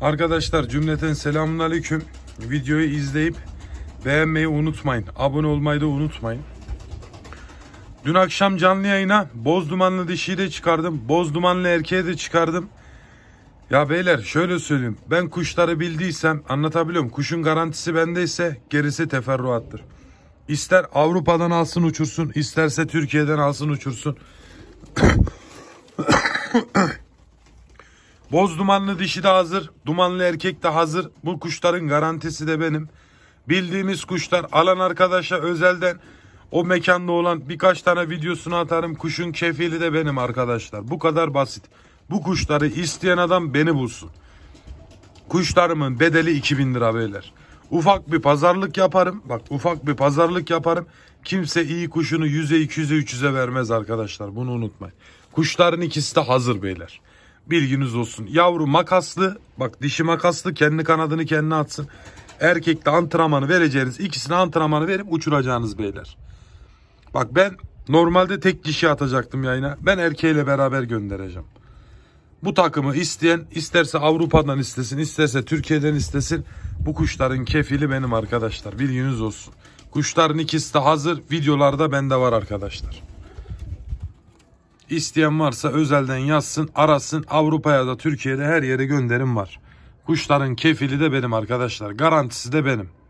Arkadaşlar cümleten selamun aleyküm. Videoyu izleyip beğenmeyi unutmayın. Abone olmayı da unutmayın. Dün akşam canlı yayına boz dumanlı dişiyi de çıkardım. Boz dumanlı erkeği de çıkardım. Ya beyler şöyle söyleyeyim. Ben kuşları bildiysem anlatabiliyorum. Kuşun garantisi bendeyse gerisi teferruattır. İster Avrupa'dan alsın uçursun, isterse Türkiye'den alsın uçursun. Boz dumanlı dişi de hazır. Dumanlı erkek de hazır. Bu kuşların garantisi de benim. Bildiğimiz kuşlar alan arkadaşa özelden o mekanda olan birkaç tane videosunu atarım. Kuşun kefili de benim arkadaşlar. Bu kadar basit. Bu kuşları isteyen adam beni bulsun. Kuşlarımın bedeli 2000 lira beyler. Ufak bir pazarlık yaparım. Bak ufak bir pazarlık yaparım. Kimse iyi kuşunu 100'e 200'e 300'e vermez arkadaşlar. Bunu unutmayın. Kuşların ikisi de hazır beyler. Bilginiz olsun. Yavru makaslı bak dişi makaslı kendi kanadını kendine atsın. Erkekte antrenmanı vereceğiniz ikisine antrenmanı verip uçuracağınız beyler. Bak ben normalde tek dişi atacaktım yayına. Ben erkeğiyle beraber göndereceğim. Bu takımı isteyen isterse Avrupa'dan istesin isterse Türkiye'den istesin. Bu kuşların kefili benim arkadaşlar bilginiz olsun. Kuşların ikisi de hazır videolarda bende var arkadaşlar. İsteyen varsa özelden yazsın, arasın. Avrupa'ya da Türkiye'de her yere gönderim var. Kuşların kefili de benim arkadaşlar. Garantisi de benim.